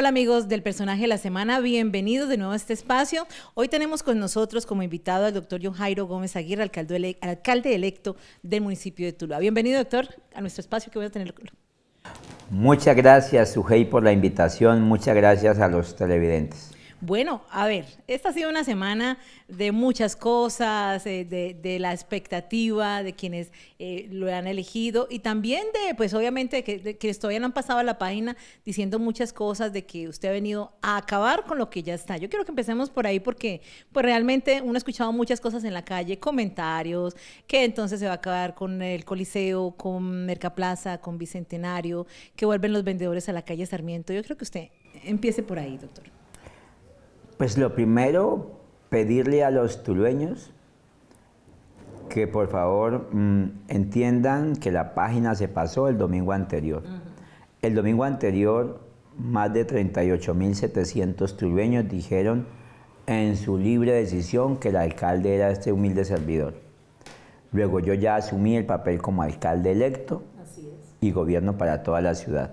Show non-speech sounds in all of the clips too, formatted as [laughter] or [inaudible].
Hola amigos del personaje de la semana, bienvenidos de nuevo a este espacio. Hoy tenemos con nosotros como invitado al doctor John Jairo Gómez Aguirre, alcalde, electo del municipio de Tuluá. Bienvenido doctor a nuestro espacio que voy a tener. Muchas gracias, Sujei, por la invitación. Muchas gracias a los televidentes. Bueno, a ver, esta ha sido una semana de muchas cosas, eh, de, la expectativa de quienes eh, lo han elegido y también de, pues obviamente, que, que todavía no han pasado a la página diciendo muchas cosas de que usted ha venido a acabar con lo que ya está. Yo quiero que empecemos por ahí porque pues realmente uno ha escuchado muchas cosas en la calle, comentarios, que entonces se va a acabar con el Coliseo, con Mercaplaza, con Bicentenario, que vuelven los vendedores a la calle Sarmiento. Yo creo que usted empiece por ahí, doctor. Pues lo primero, pedirle a los tulueños que por favor mm, entiendan que la página se pasó el domingo anterior. El domingo anterior, más de 38.700 tulueños dijeron en su libre decisión que el alcalde era este humilde servidor. Luego yo ya asumí el papel como alcalde electo y gobierno para toda la ciudad.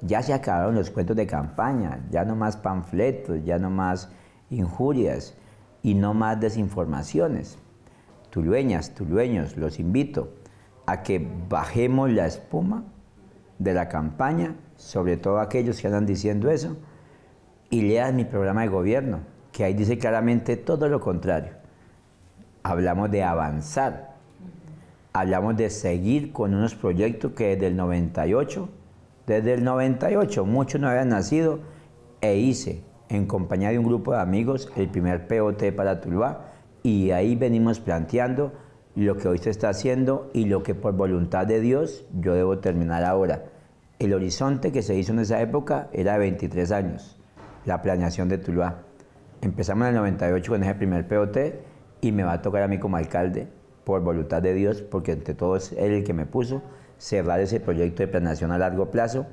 Ya se acabaron los cuentos de campaña, ya no más panfletos, ya no más injurias y no más desinformaciones. Tulueñas, tulueños, los invito a que bajemos la espuma de la campaña, sobre todo aquellos que andan diciendo eso, y lean mi programa de gobierno, que ahí dice claramente todo lo contrario. Hablamos de avanzar, hablamos de seguir con unos proyectos que desde el 98, desde el 98, muchos no habían nacido, e hice en compañía de un grupo de amigos el primer POT para Tuluá y ahí venimos planteando lo que hoy se está haciendo y lo que por voluntad de Dios yo debo terminar ahora. El horizonte que se hizo en esa época era de 23 años, la planeación de Tuluá. Empezamos en el 98 con ese primer POT y me va a tocar a mí como alcalde, por voluntad de Dios, porque entre todos es el que me puso, cerrar ese proyecto de planeación a largo plazo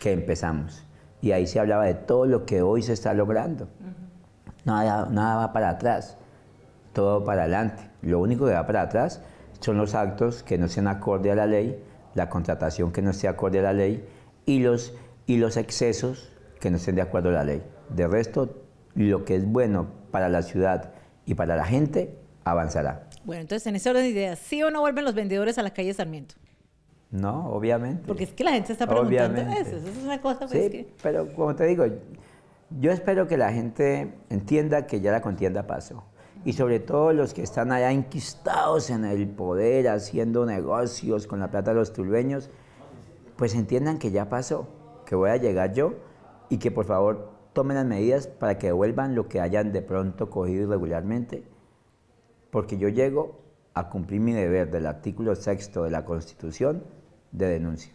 que empezamos y ahí se hablaba de todo lo que hoy se está logrando. nada, va para atrás, todo para adelante. Lo único que va para atrás son los actos que no sean acorde a la ley, la contratación que no esté acorde a la ley y los, y los excesos que no estén de acuerdo a la ley. De resto, lo que es bueno para la ciudad y para la gente avanzará. Bueno, entonces en ese orden de ideas, ¿sí o no vuelven los vendedores a las calles Sarmiento? No, obviamente. Porque es que la gente está preguntando eso. Eso es una cosa. Pues, sí, pero como te digo, yo espero que la gente entienda que ya la contienda pasó. Y sobre todo los que están allá enquistados en el poder, haciendo negocios con la plata de los turbeños, pues entiendan que ya pasó, que voy a llegar yo y que por favor tomen las medidas para que devuelvan lo que hayan de pronto cogido irregularmente, porque yo llego a cumplir mi deber del artículo sexto de la Constitución de denuncia.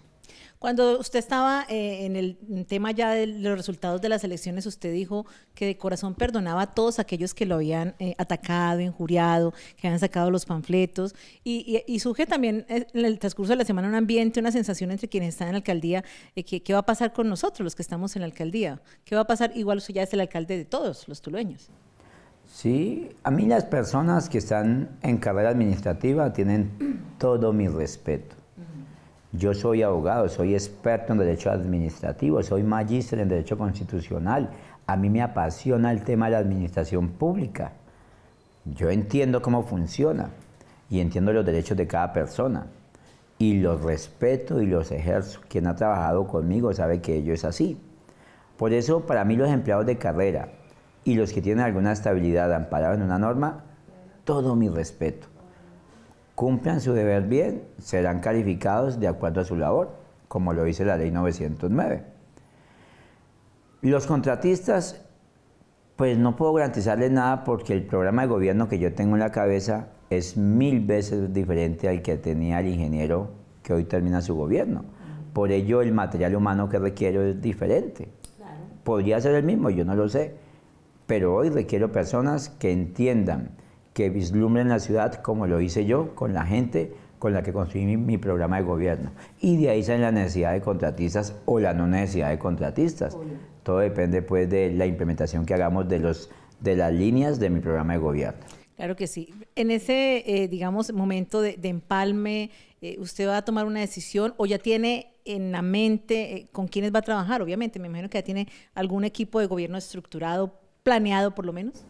Cuando usted estaba eh, en el tema ya de los resultados de las elecciones, usted dijo que de corazón perdonaba a todos aquellos que lo habían eh, atacado, injuriado, que habían sacado los panfletos. Y, surge también eh, en el transcurso de la semana un ambiente, una sensación entre quienes están en la alcaldía, ¿qué va a pasar con nosotros los que estamos en la alcaldía? ¿Qué va a pasar? Igual usted ya es el alcalde de todos los tulueños. Sí, a mí las personas que están en carrera administrativa tienen todo mi respeto yo soy abogado, soy experto en derecho administrativo, soy magíster en derecho constitucional. A mí me apasiona el tema de la administración pública. Yo entiendo cómo funciona y entiendo los derechos de cada persona. Y los respeto y los ejerzo. Quien ha trabajado conmigo sabe que ello es así. Por eso, para mí, los empleados de carrera y los que tienen alguna estabilidad amparada en una norma, todo mi respeto cumplan su deber bien, serán calificados de acuerdo a su labor, como lo dice la ley 909. Los contratistas, pues no puedo garantizarles nada porque el programa de gobierno que yo tengo en la cabeza es mil veces diferente al que tenía el ingeniero que hoy termina su gobierno. Por ello el material humano que requiero es diferente. Podría ser el mismo, yo no lo sé, pero hoy requiero personas que entiendan que vislumbren la ciudad como lo hice yo con la gente con la que construí mi, programa de gobierno. Y de ahí sale la necesidad de contratistas o la no necesidad de contratistas. Todo depende pues de la implementación que hagamos de, los, de las líneas de mi programa de gobierno. Claro que sí. En ese, eh, digamos, momento de, empalme, eh, ¿usted va a tomar una decisión o ya tiene en la mente eh, con quiénes va a trabajar? Obviamente, me imagino que ya tiene algún equipo de gobierno estructurado, planeado por lo menos.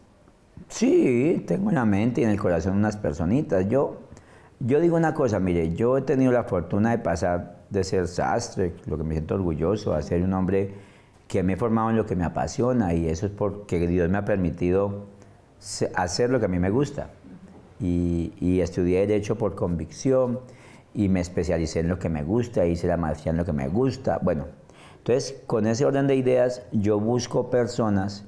Sí, tengo en la mente y en el corazón unas personitas. Yo, yo digo una cosa, mire, yo he tenido la fortuna de pasar de ser sastre, lo que me siento orgulloso, a ser un hombre que me he formado en lo que me apasiona y eso es porque Dios me ha permitido hacer lo que a mí me gusta. Y, y estudié Derecho por convicción y me especialicé en lo que me gusta, hice la maestría en lo que me gusta. Bueno, entonces con ese orden de ideas yo busco personas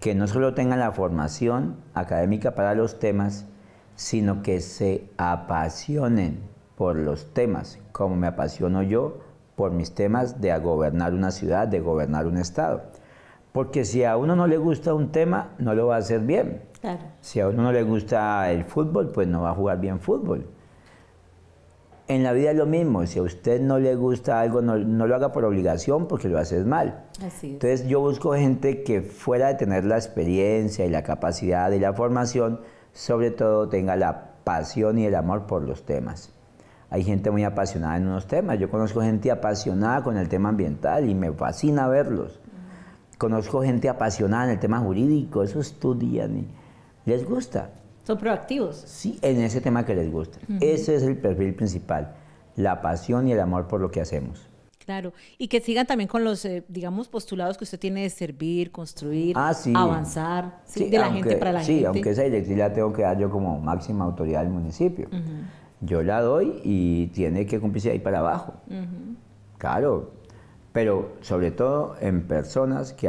que no solo tengan la formación académica para los temas, sino que se apasionen por los temas, como me apasiono yo por mis temas de gobernar una ciudad, de gobernar un estado. Porque si a uno no le gusta un tema, no lo va a hacer bien. Si a uno no le gusta el fútbol, pues no va a jugar bien fútbol. En la vida es lo mismo, si a usted no le gusta algo, no, lo haga por obligación porque lo haces mal. Entonces yo busco gente que fuera de tener la experiencia y la capacidad y la formación, sobre todo tenga la pasión y el amor por los temas. Hay gente muy apasionada en unos temas. Yo conozco gente apasionada con el tema ambiental y me fascina verlos. Conozco gente apasionada en el tema jurídico, eso estudian y les gusta. Son proactivos. Sí, en ese tema que les gusta. Ese es el perfil principal, la pasión y el amor por lo que hacemos. Claro, y que sigan también con los, eh, digamos, postulados que usted tiene de servir, construir, ah, avanzar, de la gente para la gente. Sí, aunque esa directriz la tengo que dar yo como máxima autoridad del municipio. Yo la doy y tiene que cumplirse ahí para abajo. Claro, pero sobre todo en personas que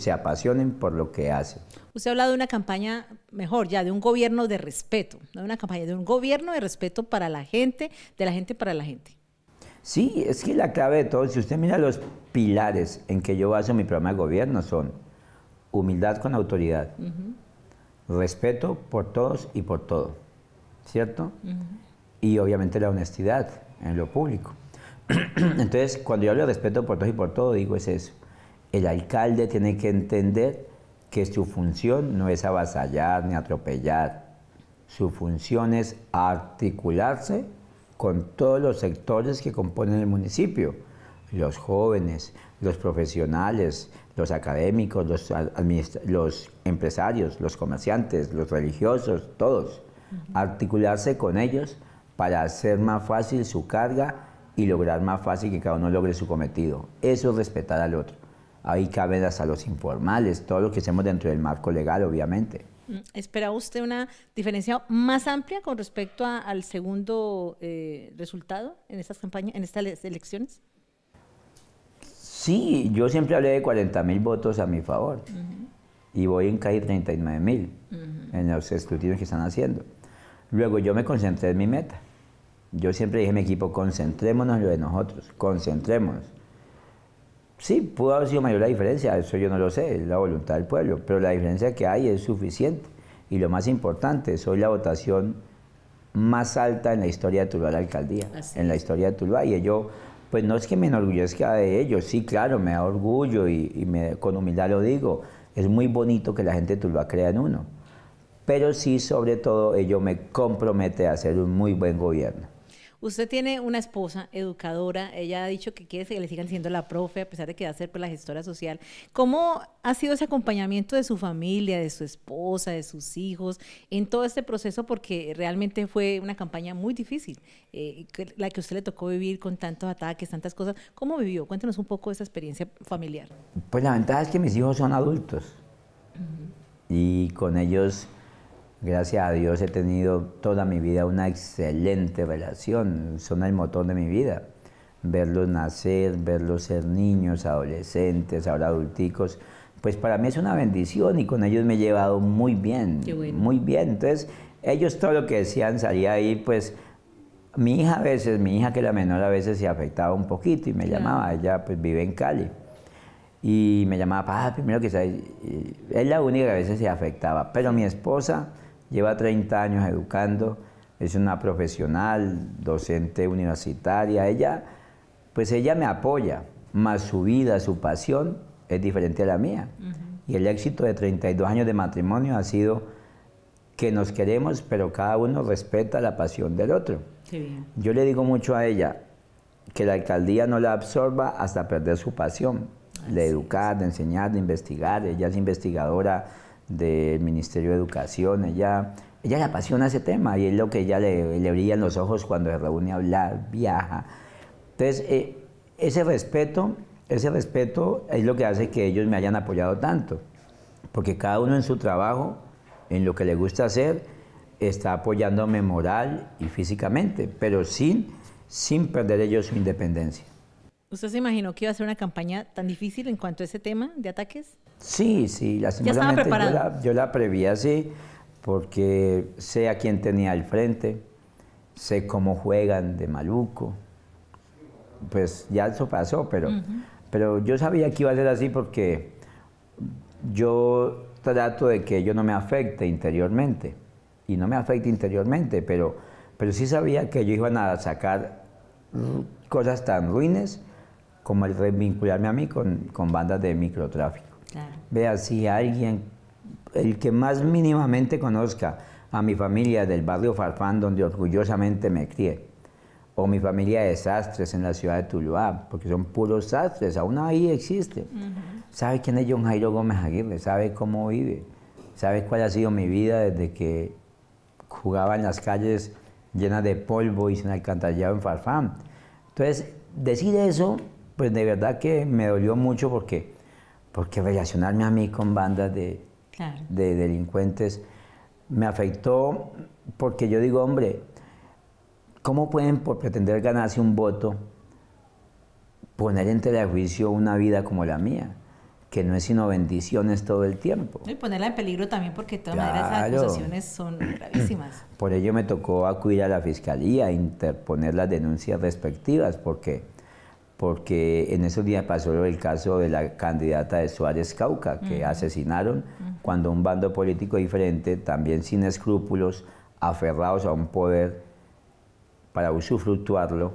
se apasionen por lo que hacen. Usted ha hablado de una campaña, mejor ya, de un gobierno de respeto, de una campaña, de un gobierno de respeto para la gente, de la gente para la gente. Sí, es que la clave de todo, si usted mira los pilares en que yo baso mi programa de gobierno, son humildad con autoridad, respeto por todos y por todo, ¿cierto? Y obviamente la honestidad en lo público. [clears throat] Entonces, cuando yo hablo de respeto por todos y por todo, digo es eso. El alcalde tiene que entender que su función no es avasallar ni atropellar. Su función es articularse con todos los sectores que componen el municipio. Los jóvenes, los profesionales, los académicos, los, empresarios, los comerciantes, los religiosos, todos. Articularse con ellos para hacer más fácil su carga y lograr más fácil que cada uno logre su cometido. Eso es respetar al otro. Ahí caben hasta los informales, todo lo que hacemos dentro del marco legal, obviamente. Mm, ¿Espera usted una diferencia más amplia con respecto al segundo eh, resultado en estas campañas, en estas elecciones? Sí, yo siempre hablé de 40 mil votos a mi favor y voy en caer 39 mil en los escrutinios que están haciendo. Luego yo me concentré en mi meta yo siempre dije a mi equipo, concentrémonos lo de nosotros, concentrémonos. Sí, pudo haber sido mayor la diferencia, eso yo no lo sé, es la voluntad del pueblo, pero la diferencia que hay es suficiente. Y lo más importante, soy la votación más alta en la historia de Tuluá, la alcaldía, en la historia de Tuluá. Y yo, pues no es que me enorgullezca de ello, sí, claro, me da orgullo y, con humildad lo digo. Es muy bonito que la gente de Tuluá crea en uno. Pero sí, sobre todo, ello me compromete a hacer un muy buen gobierno. Usted tiene una esposa educadora, ella ha dicho que quiere que le sigan siendo la profe, a pesar de que va a ser pues, la gestora social. ¿Cómo ha sido ese acompañamiento de su familia, de su esposa, de sus hijos, en todo este proceso? Porque realmente fue una campaña muy difícil, eh, la que usted le tocó vivir con tantos ataques, tantas cosas. ¿Cómo vivió? Cuéntenos un poco de esa experiencia familiar. Pues la ventaja es que mis hijos son adultos y con ellos Gracias a Dios he tenido toda mi vida una excelente relación, son el motor de mi vida. Verlos nacer, verlos ser niños, adolescentes, ahora adulticos, pues para mí es una bendición y con ellos me he llevado muy bien, muy bien. Entonces, ellos todo lo que decían salía ahí, pues mi hija a veces, mi hija que la menor a veces se afectaba un poquito y me llamaba, ella pues vive en Cali. Y me llamaba, ah, primero que es la única a veces se afectaba, pero mi esposa Lleva 30 años educando, es una profesional, docente universitaria. Ella, pues ella me apoya, más su vida, su pasión es diferente a la mía. Y el éxito de 32 años de matrimonio ha sido que nos queremos, pero cada uno respeta la pasión del otro. Yo le digo mucho a ella que la alcaldía no la absorba hasta perder su pasión, de educar, de enseñar, de investigar. Ella es investigadora del Ministerio de Educación. Ella, ella le apasiona ese tema y es lo que ella le, brilla en los ojos cuando se reúne a hablar, viaja. Entonces, eh, ese respeto, ese respeto es lo que hace que ellos me hayan apoyado tanto, porque cada uno en su trabajo, en lo que le gusta hacer, está apoyándome moral y físicamente, pero sin, sin perder ellos su independencia. ¿Usted se imaginó que iba a ser una campaña tan difícil en cuanto a ese tema de ataques? Sí, sí, lastimosamente yo la, yo la preví así porque sé a quién tenía al frente, sé cómo juegan de maluco. Pues ya eso pasó, pero, pero yo sabía que iba a ser así porque yo trato de que yo no me afecte interiormente. Y no me afecte interiormente, pero, pero sí sabía que ellos iban a sacar cosas tan ruines como el vincularme a mí con, bandas de microtráfico. Vea, si alguien, el que más mínimamente conozca a mi familia del barrio Farfán, donde orgullosamente me crié, o mi familia de sastres en la ciudad de Tuluá, porque son puros sastres, aún ahí existe. ¿Sabes Sabe quién es John Jairo Gómez Aguirre, sabe cómo vive, sabe cuál ha sido mi vida desde que jugaba en las calles llenas de polvo y sin alcantarillado en Farfán. Entonces, decir eso pues de verdad que me dolió mucho porque, porque relacionarme a mí con bandas de, delincuentes me afectó porque yo digo, hombre, ¿cómo pueden por pretender ganarse un voto poner en tela juicio una vida como la mía? que no es sino bendiciones todo el tiempo. Y ponerla en peligro también porque todas maneras las acusaciones son [clears throat] gravísimas. Por ello me tocó acudir a la fiscalía, interponer las denuncias respectivas, porque porque en esos días pasó el caso de la candidata de Suárez Cauca, que asesinaron cuando un bando político diferente, también sin escrúpulos, aferrados a un poder para usufructuarlo,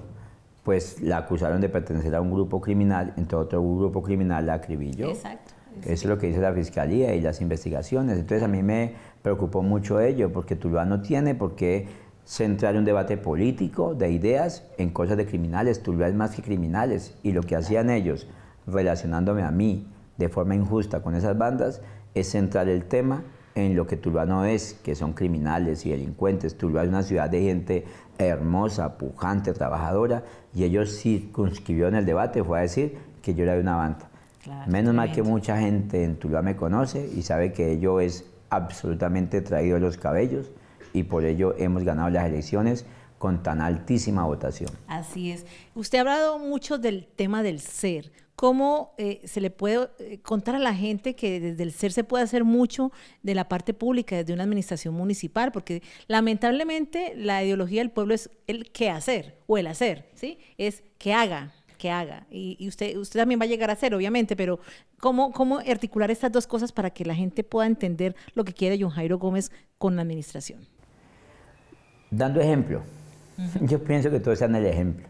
pues la acusaron de pertenecer a un grupo criminal, entonces otro grupo criminal la acribilló. Exacto. Eso es lo que dice la fiscalía y las investigaciones. Entonces a mí me preocupó mucho ello, porque Tuluá no tiene por qué centrar un debate político de ideas en cosas de criminales, es más que criminales. Y lo que hacían ellos, relacionándome a mí de forma injusta con esas bandas, es centrar el tema en lo que Tuluá no es, que son criminales y delincuentes. Tuluá es una ciudad de gente hermosa, pujante, trabajadora, y ellos en el debate, fue a decir que yo era de una banda. Menos mal que mucha gente en Tuluá me conoce y sabe que yo es absolutamente traído a los cabellos y por ello hemos ganado las elecciones con tan altísima votación. Así es. Usted ha hablado mucho del tema del ser. ¿Cómo eh, se le puede eh, contar a la gente que desde el ser se puede hacer mucho de la parte pública, desde una administración municipal? Porque lamentablemente la ideología del pueblo es el qué hacer o el hacer, ¿sí? Es que haga, que haga. Y, usted, usted también va a llegar a hacer, obviamente, pero ¿cómo, ¿cómo articular estas dos cosas para que la gente pueda entender lo que quiere John Jairo Gómez con la administración? dando ejemplo. Yo pienso que todos en el ejemplo.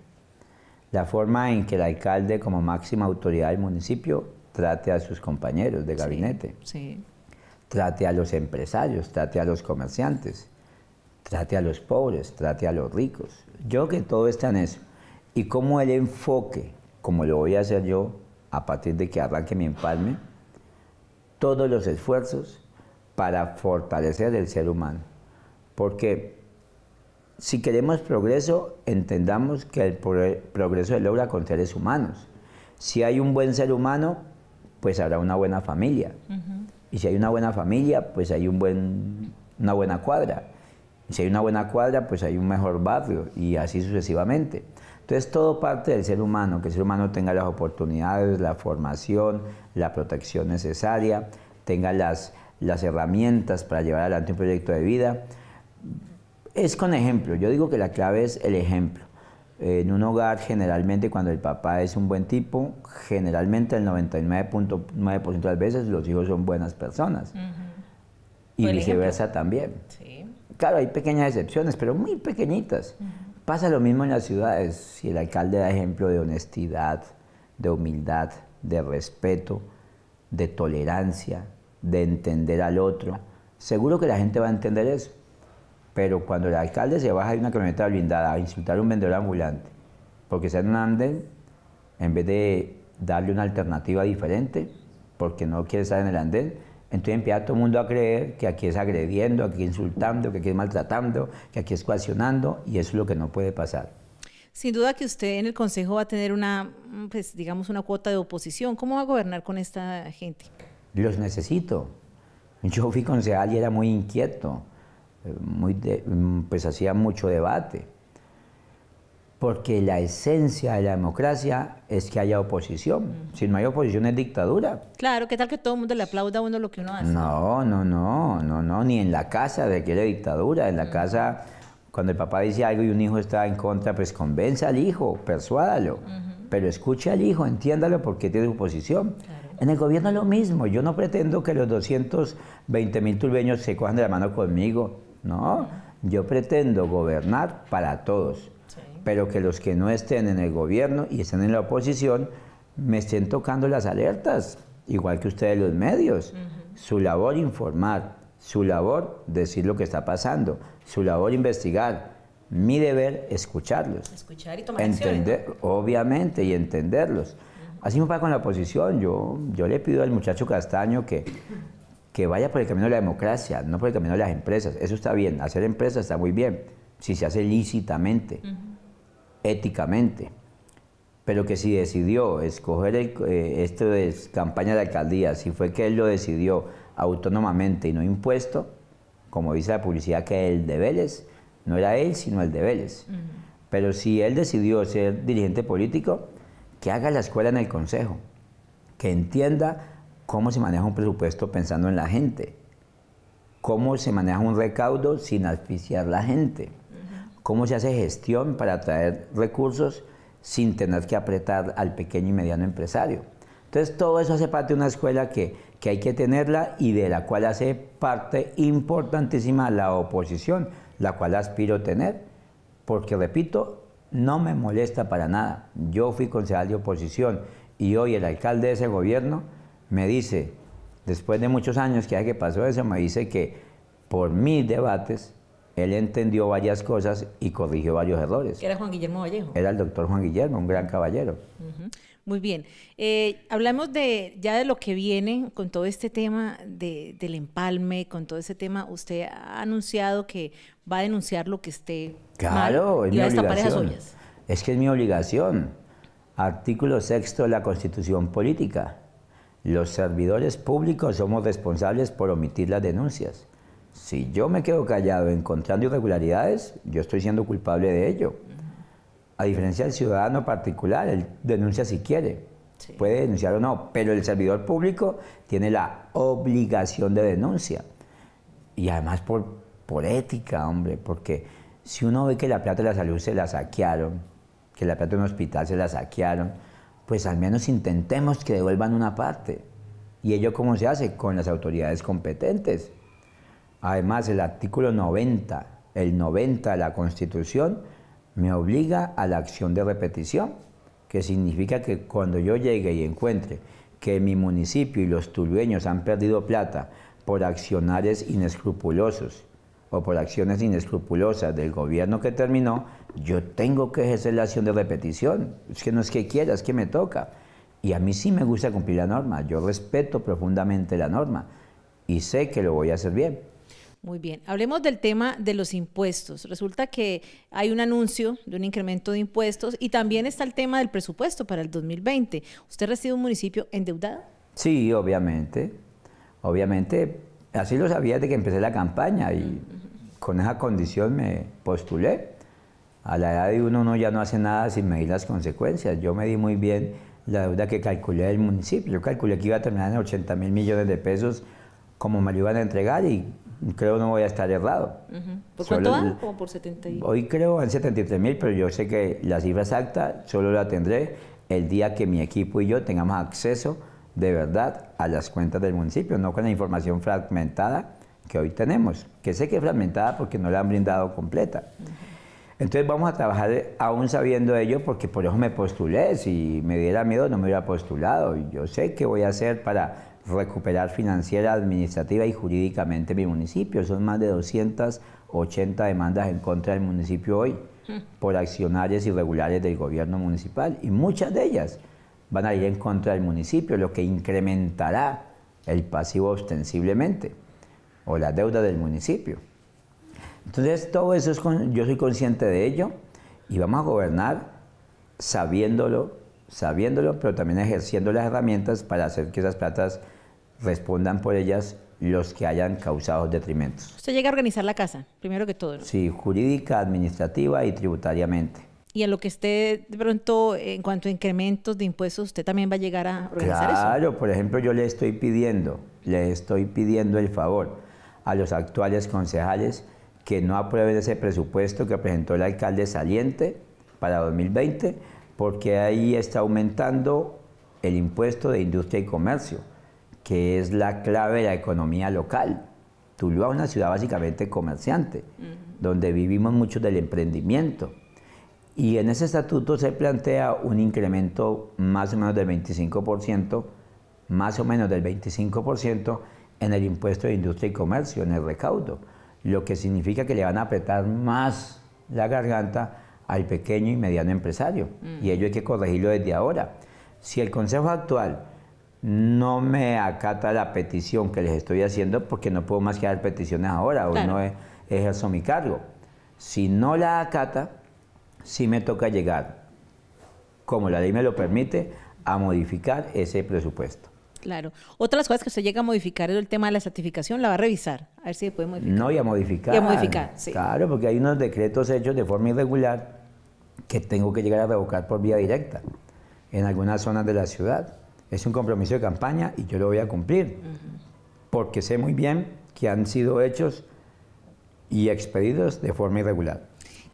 La forma en que el alcalde, como máxima autoridad del municipio, trate a sus compañeros de gabinete. Trate a los empresarios, trate a los comerciantes, trate a los pobres, trate a los ricos. Yo que todo está en eso. Y cómo el enfoque, como lo voy a hacer yo a partir de que arranque mi empalme, todos los esfuerzos para fortalecer el ser humano. Porque si queremos progreso, entendamos que el progreso se logra con seres humanos. Si hay un buen ser humano, pues habrá una buena familia. Y si hay una buena familia, pues hay un buen, una buena cuadra. Y si hay una buena cuadra, pues hay un mejor barrio y así sucesivamente. Entonces todo parte del ser humano, que el ser humano tenga las oportunidades, la formación, la protección necesaria, tenga las herramientas para llevar adelante un proyecto de vida es con ejemplo, yo digo que la clave es el ejemplo. En un hogar generalmente cuando el papá es un buen tipo, generalmente el 99.9% de las veces los hijos son buenas personas. Y viceversa también. Claro, hay pequeñas excepciones, pero muy pequeñitas. Pasa lo mismo en las ciudades. Si el alcalde da ejemplo de honestidad, de humildad, de respeto, de tolerancia, de entender al otro, seguro que la gente va a entender eso. Pero cuando el alcalde se baja de una camioneta blindada a insultar a un vendedor ambulante, porque en un andén, en vez de darle una alternativa diferente, porque no quiere estar en el andén, entonces empieza todo el mundo a creer que aquí es agrediendo, aquí es insultando, que aquí es maltratando, que aquí es coaccionando, y eso es lo que no puede pasar. Sin duda que usted en el Consejo va a tener una, pues digamos, una cuota de oposición. ¿Cómo va a gobernar con esta gente? Los necesito. Yo fui concejal y era muy inquieto muy mm, pues hacía mucho debate, porque la esencia de la democracia es que haya oposición. Si no hay oposición es dictadura. Claro, ¿qué tal que todo el mundo le aplauda a uno lo que uno hace? No, no, no, no, no, ni en la casa de que hay dictadura, en la casa cuando el papá dice algo y un hijo está en contra, pues convenza al hijo, persuádalo, pero escuche al hijo, entiéndalo porque tiene oposición En el gobierno es lo mismo, yo no pretendo que los 220 mil turbeños se cojan de la mano conmigo, ¿no? Yo pretendo gobernar para todos, pero que los que no estén en el gobierno y estén en la oposición me estén tocando las alertas, igual que ustedes los medios. Su labor informar, su labor decir lo que está pasando, su labor investigar. Mi deber escucharlos. Escuchar y tomar entender, Obviamente, y entenderlos. Así me pasa con la oposición. Yo, yo le pido al muchacho Castaño que que vaya por el camino de la democracia, no por el camino de las empresas. Eso está bien, hacer empresas está muy bien, si se hace lícitamente, éticamente. Pero que si decidió escoger eh, esto de campaña de alcaldía, si fue que él lo decidió autónomamente y no impuesto, como dice la publicidad que el de Vélez, no era él, sino el de Vélez. Pero si él decidió ser dirigente político, que haga la escuela en el Consejo, que entienda ¿Cómo se maneja un presupuesto pensando en la gente? ¿Cómo se maneja un recaudo sin asfixiar la gente? ¿Cómo se hace gestión para atraer recursos sin tener que apretar al pequeño y mediano empresario? Entonces todo eso hace parte de una escuela que, que hay que tenerla y de la cual hace parte importantísima la oposición, la cual aspiro tener, porque repito, no me molesta para nada. Yo fui concejal de oposición y hoy el alcalde de ese gobierno me dice, después de muchos años que ya que pasó eso, me dice que por mis debates él entendió varias cosas y corrigió varios errores. Era Juan Guillermo Vallejo. Era el doctor Juan Guillermo, un gran caballero. Muy bien. Eh, hablamos de, ya de lo que viene con todo este tema del empalme, con todo ese tema. Usted ha anunciado que va a denunciar lo que esté. Claro, mal, es mi obligación. Es que es mi obligación. Artículo sexto de la Constitución Política. Los servidores públicos somos responsables por omitir las denuncias. Si yo me quedo callado encontrando irregularidades, yo estoy siendo culpable de ello. A diferencia del ciudadano particular, él denuncia si quiere. Puede denunciar o no, pero el servidor público tiene la obligación de denuncia. Y además por, por ética, hombre, porque si uno ve que la plata de la salud se la saquearon, que la plata de un hospital se la saquearon, pues al menos intentemos que devuelvan una parte. ¿Y ello cómo se hace? Con las autoridades competentes. Además, el artículo 90, el 90 de la Constitución, me obliga a la acción de repetición, que significa que cuando yo llegue y encuentre que mi municipio y los tulueños han perdido plata por accionarios inescrupulosos o por acciones inescrupulosas del gobierno que terminó, yo tengo que ejercer la acción de repetición. Es que no es que quiera, es que me toca. Y a mí sí me gusta cumplir la norma. Yo respeto profundamente la norma y sé que lo voy a hacer bien. Muy bien, hablemos del tema de los impuestos. Resulta que hay un anuncio de un incremento de impuestos y también está el tema del presupuesto para el 2020. ¿Usted recibe un municipio endeudado? Sí, obviamente. Obviamente, así lo sabía desde que empecé la campaña y con esa condición me postulé. A la edad de uno uno ya no hace nada sin medir las consecuencias. Yo medí muy bien la deuda que calculé el municipio. Yo calculé que iba a terminar en 80 mil millones de pesos como me lo iban a entregar y creo no voy a estar errado. ¿Por cuánto van? ¿Como por 70 mil? Hoy creo en 73 mil, pero yo sé que la cifra exacta solo la tendré el día que mi equipo y yo tengamos acceso de verdad a las cuentas del municipio, no con la información fragmentada que hoy tenemos, que sé que es fragmentada porque no la han brindado completa. Entonces vamos a trabajar aún sabiendo ello porque por eso me postulé, si me diera miedo no me hubiera postulado, yo sé qué voy a hacer para recuperar financiera, administrativa y jurídicamente mi municipio, son más de 280 demandas en contra del municipio hoy mm. por accionarios irregulares del gobierno municipal y muchas de ellas van a ir en contra del municipio, lo que incrementará el pasivo ostensiblemente o la deuda del municipio. Entonces, todo eso es yo soy consciente de ello y vamos a gobernar sabiéndolo, sabiéndolo, pero también ejerciendo las herramientas para hacer que esas platas respondan por ellas los que hayan causado detrimentos. Usted llega a organizar la casa, primero que todo. Sí, jurídica, administrativa y tributariamente y en lo que esté de pronto en cuanto a incrementos de impuestos, usted también va a llegar a organizar eso. Claro, por ejemplo, yo le estoy pidiendo, le estoy pidiendo el favor a los actuales concejales que no aprueben ese presupuesto que presentó el alcalde saliente para 2020, porque ahí está aumentando el impuesto de industria y comercio, que es la clave de la economía local. Tuluá es una ciudad básicamente comerciante, donde vivimos mucho del emprendimiento y en ese estatuto se plantea un incremento más o menos del 25%, más o menos del 25% en el impuesto de industria y comercio, en el recaudo, lo que significa que le van a apretar más la garganta al pequeño y mediano empresario. Mm. Y ello hay que corregirlo desde ahora. Si el Consejo actual no me acata la petición que les estoy haciendo, porque no puedo más que dar peticiones ahora, o hoy no ejerzo mi cargo. Si no la acata, sí me toca llegar, como la ley me lo permite, a modificar ese presupuesto. Claro. Otras cosas que se llega a modificar es el tema de la certificación, la va a revisar, a ver si se puede modificar. No, y a modificar. Y a modificar, sí. Claro, porque hay unos decretos hechos de forma irregular que tengo que llegar a revocar por vía directa en algunas zonas de la ciudad. Es un compromiso de campaña y yo lo voy a cumplir, porque sé muy bien que han sido hechos y expedidos de forma irregular.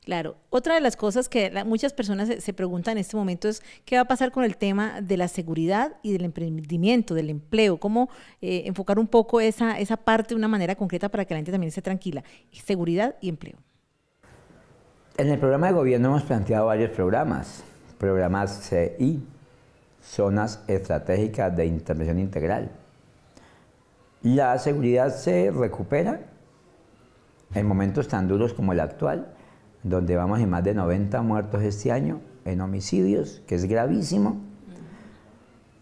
Claro, otra de las cosas que muchas personas se, preguntan en este momento es qué va a pasar con el tema de la seguridad y del emprendimiento, del empleo, cómo eh, enfocar un poco esa, esa parte de una manera concreta para que la gente también esté tranquila. Seguridad y empleo. En el programa de gobierno hemos planteado varios programas, programas CI, Zonas Estratégicas de Intervención Integral. La seguridad se recupera en momentos tan duros como el actual donde vamos en más de 90 muertos este año en homicidios, que es gravísimo,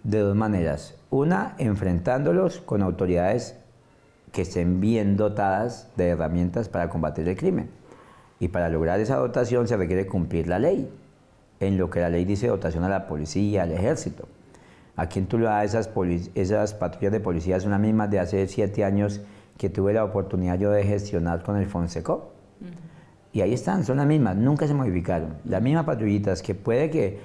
de dos maneras. Una, enfrentándolos con autoridades que estén bien dotadas de herramientas para combatir el crimen. Y para lograr esa dotación se requiere cumplir la ley, en lo que la ley dice dotación a la policía, al ejército. Aquí en Tuluá esas, esas patrullas de policía son las mismas de hace siete años que tuve la oportunidad yo de gestionar con el Fonseco. Y ahí están, son las mismas, nunca se modificaron. Las mismas patrullitas que puede que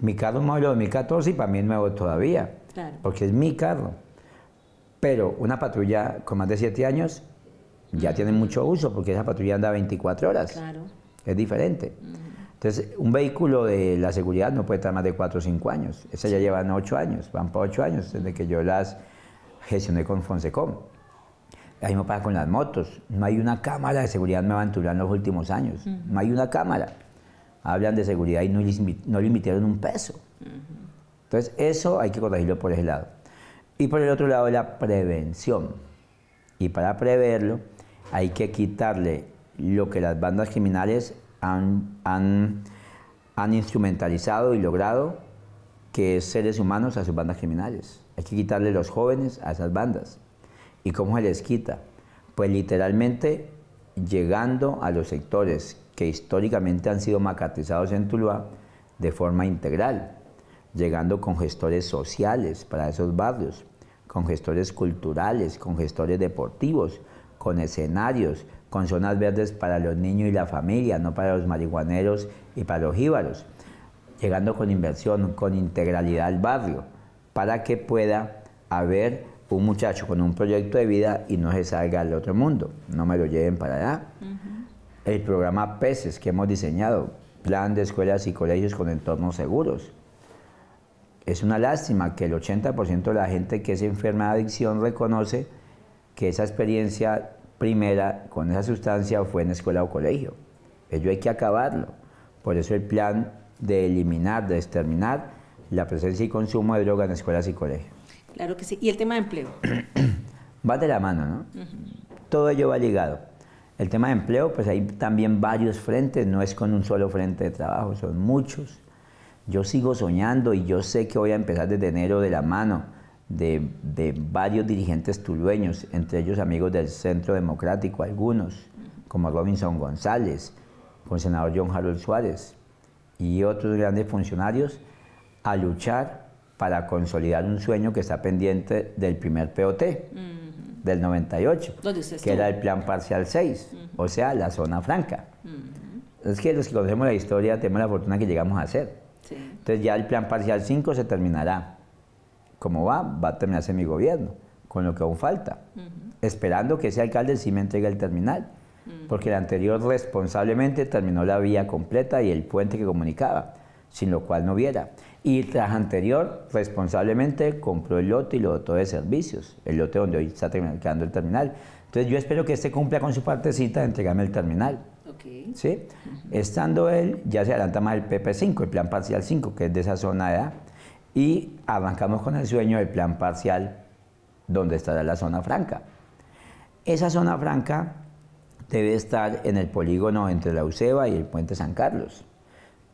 mi carro es modelo 2014 y para mí es nuevo todavía, claro. porque es mi carro. Pero una patrulla con más de 7 años ya tiene mucho uso porque esa patrulla anda 24 horas. Es diferente. Entonces, un vehículo de la seguridad no puede estar más de 4 o 5 años. Esa ya llevan 8 años, van para 8 años desde que yo las gestioné con Fonsecom. Ahí me pasa con las motos. No hay una cámara de seguridad en Nueva en los últimos años. No hay una cámara. Hablan de seguridad y no, le un peso. Entonces, eso hay que corregirlo por ese lado. Y por el otro lado, la prevención. Y para preverlo, hay que quitarle lo que las bandas criminales han, han, han instrumentalizado y logrado, que es seres humanos a sus bandas criminales. Hay que quitarle los jóvenes a esas bandas. ¿Y cómo se les quita? Pues literalmente llegando a los sectores que históricamente han sido macatizados en Tuluá de forma integral, llegando con gestores sociales para esos barrios, con gestores culturales, con gestores deportivos, con escenarios, con zonas verdes para los niños y la familia, no para los marihuaneros y para los jíbaros, llegando con inversión, con integralidad al barrio, para que pueda haber un muchacho con un proyecto de vida y no se salga al otro mundo, no me lo lleven para allá. El programa PECES que hemos diseñado, plan de escuelas y colegios con entornos seguros. Es una lástima que el 80% de la gente que es enferma de adicción reconoce que esa experiencia primera con esa sustancia fue en escuela o colegio. Ello hay que acabarlo. Por eso el plan de eliminar, de exterminar la presencia y consumo de droga en escuelas y colegios. Claro que sí. ¿Y el tema de empleo? [clears throat] va de la mano, ¿no? Todo ello va ligado. El tema de empleo, pues hay también varios frentes, no es con un solo frente de trabajo, son muchos. Yo sigo soñando y yo sé que voy a empezar desde enero de la mano de, de varios dirigentes tulueños, entre ellos amigos del Centro Democrático, algunos, como Robinson González, con el senador John Harold Suárez y otros grandes funcionarios, a luchar para consolidar un sueño que está pendiente del primer POT del 98, que era el plan parcial 6, o sea, la zona franca. Es que los que conocemos la historia tenemos la fortuna que llegamos a hacer. Entonces ya el plan parcial 5 se terminará. ¿Cómo va? Va a terminarse mi gobierno, con lo que aún falta, esperando que ese alcalde sí me entregue el terminal, porque el anterior responsablemente terminó la vía completa y el puente que comunicaba, sin lo cual no hubiera. Y tras anterior, responsablemente, compró el lote y lo dotó de servicios, el lote donde hoy está quedando el terminal. Entonces yo espero que este cumpla con su partecita de entregarme el terminal. Okay. ¿Sí? Estando él, ya se adelanta más el PP5, el plan parcial 5, que es de esa zona de y arrancamos con el sueño del plan parcial donde estará la zona franca. Esa zona franca debe estar en el polígono entre la Uceba y el puente San Carlos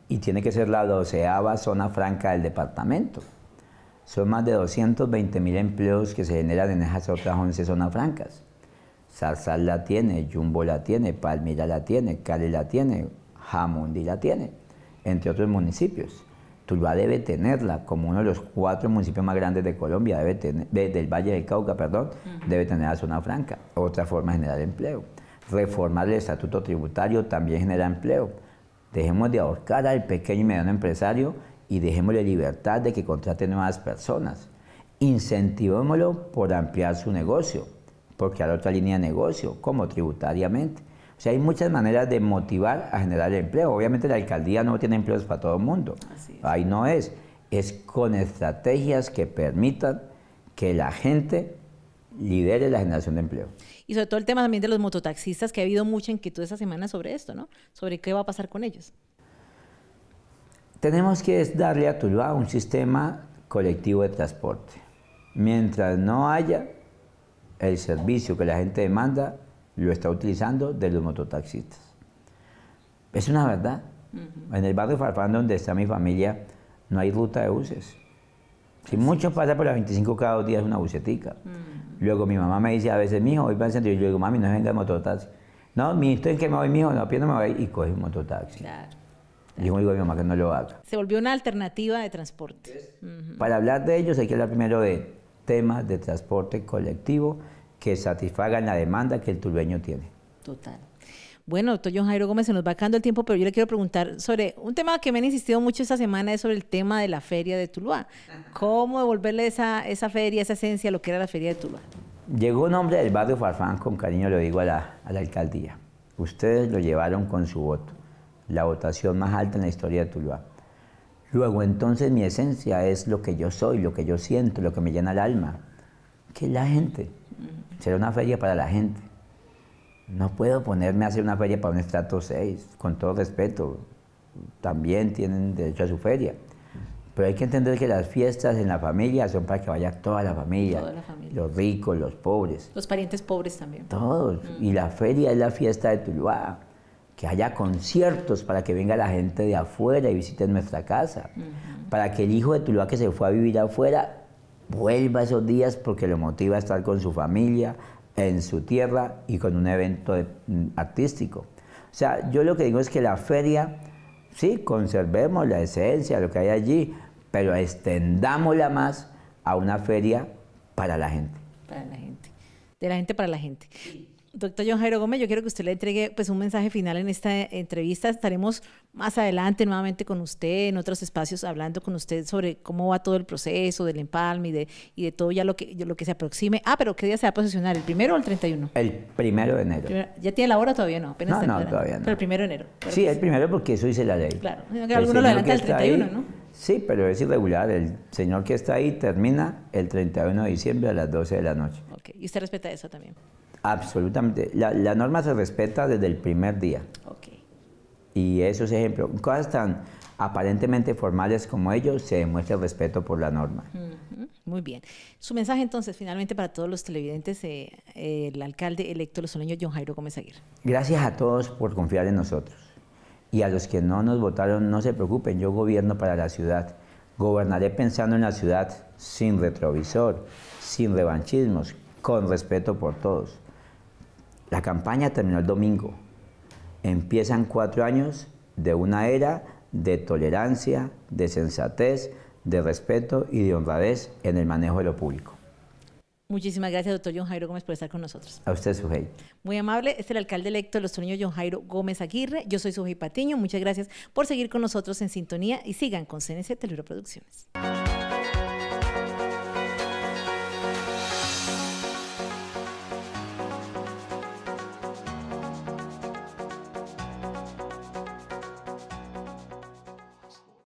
y tiene que ser la doceava zona franca del departamento. Son más de 220 mil empleos que se generan en esas otras 11 zonas francas. Zarzal la tiene, Jumbo la tiene, Palmira la tiene, Cali la tiene, Jamundi la tiene, entre otros municipios. Tuluá debe tenerla como uno de los cuatro municipios más grandes de Colombia, del Valle del Cauca, perdón, debe tener la zona franca. Otra forma de generar empleo. Reformar el estatuto tributario también genera empleo Dejemos de ahorcar al pequeño y mediano empresario y dejémosle libertad de que contrate nuevas personas. Incentivémoslo por ampliar su negocio, por crear otra línea de negocio, como tributariamente. O sea, hay muchas maneras de motivar a generar empleo. Obviamente la alcaldía no tiene empleos para todo el mundo. Ahí no es. Es con estrategias que permitan que la gente lidere la generación de empleo. Y sobre todo el tema también de los mototaxistas, que ha habido mucha inquietud esta semana sobre esto, ¿no? Sobre qué va a pasar con ellos. Tenemos que darle a Tuluá un sistema colectivo de transporte. Mientras no haya el servicio que la gente demanda, lo está utilizando de los mototaxistas. Es una verdad. En el barrio Farfán, donde está mi familia, no hay ruta de buses. Si mucho pasa por la 25 cada dos días una bucetica. Mm. Luego mi mamá me dice a veces, mijo, voy para el centro. yo digo, mami, no venga el mototaxi. No, mi estoy que me voy, mijo, no, pierdo me voy y coge un mototaxi. Claro. Y yo digo a mi mamá que no lo haga. Se volvió una alternativa de transporte. Para hablar de ellos hay que hablar primero de temas de transporte colectivo que satisfagan la demanda que el turbeño tiene. Total. Bueno, doctor John Jairo Gómez, se nos va acabando el tiempo, pero yo le quiero preguntar sobre un tema que me han insistido mucho esta semana, es sobre el tema de la feria de Tuluá. ¿Cómo devolverle esa, esa feria, esa esencia, lo que era la feria de Tuluá? Llegó un hombre del barrio Farfán, con cariño lo digo a la, a la alcaldía. Ustedes lo llevaron con su voto, la votación más alta en la historia de Tuluá. Luego entonces mi esencia es lo que yo soy, lo que yo siento, lo que me llena el alma, que es la gente. Será una feria para la gente. No puedo ponerme a hacer una feria para un estrato 6, con todo respeto. También tienen derecho a su feria. Pero hay que entender que las fiestas en la familia son para que vaya toda la familia. Los ricos, los pobres. Los parientes pobres también. Todos. Mm. Y la feria es la fiesta de Tuluá. Que haya conciertos para que venga la gente de afuera y visite nuestra casa. Para que el hijo de Tuluá que se fue a vivir afuera vuelva esos días porque lo motiva a estar con su familia, en su tierra y con un evento mm, artístico. O sea, yo lo que digo es que la feria, sí, conservemos la esencia, lo que hay allí, pero extendámosla más a una feria para la gente. Para la gente. De la gente para la gente. Doctor John Jairo Gómez, yo quiero que usted le entregue pues, un mensaje final en esta entrevista. Estaremos más adelante nuevamente con usted, en otros espacios, hablando con usted sobre cómo va todo el proceso del empalme y de, todo ya lo que, se aproxime. Ah, pero ¿qué día se va a posicionar? ¿El primero o el 31? El primero de enero. ¿Ya tiene la hora todavía no? Apenas no, no, todavía no. Pero el primero de enero. Sí, el primero porque eso dice la ley. Claro, alguno lo adelanta el 31, ¿no? Sí, pero es irregular. El señor que está ahí termina el 31 de diciembre a las 12 de la noche. Ok, y usted respeta eso también. Absolutamente. La, norma se respeta desde el primer día. Okay. Y esos ejemplos, cosas tan aparentemente formales como ellos, se demuestra el respeto por la norma. Muy bien. Su mensaje entonces, finalmente, para todos los televidentes, eh, eh, el alcalde electo los soleños John Jairo Gómez Aguirre. Gracias a todos por confiar en nosotros. Y a los que no nos votaron, no se preocupen, yo gobierno para la ciudad. Gobernaré pensando en la ciudad sin retrovisor, sin revanchismos, con respeto por todos la campaña terminó el domingo. Empiezan cuatro años de una era de tolerancia, de sensatez, de respeto y de honradez en el manejo de lo público. Muchísimas gracias, doctor John Jairo Gómez, por estar con nosotros. A usted, Sujei. Muy amable. es el alcalde electo de los sueños John Jairo Gómez Aguirre. Yo soy Sujei Patiño. Muchas gracias por seguir con nosotros en sintonía y sigan con CNC Teleproducciones.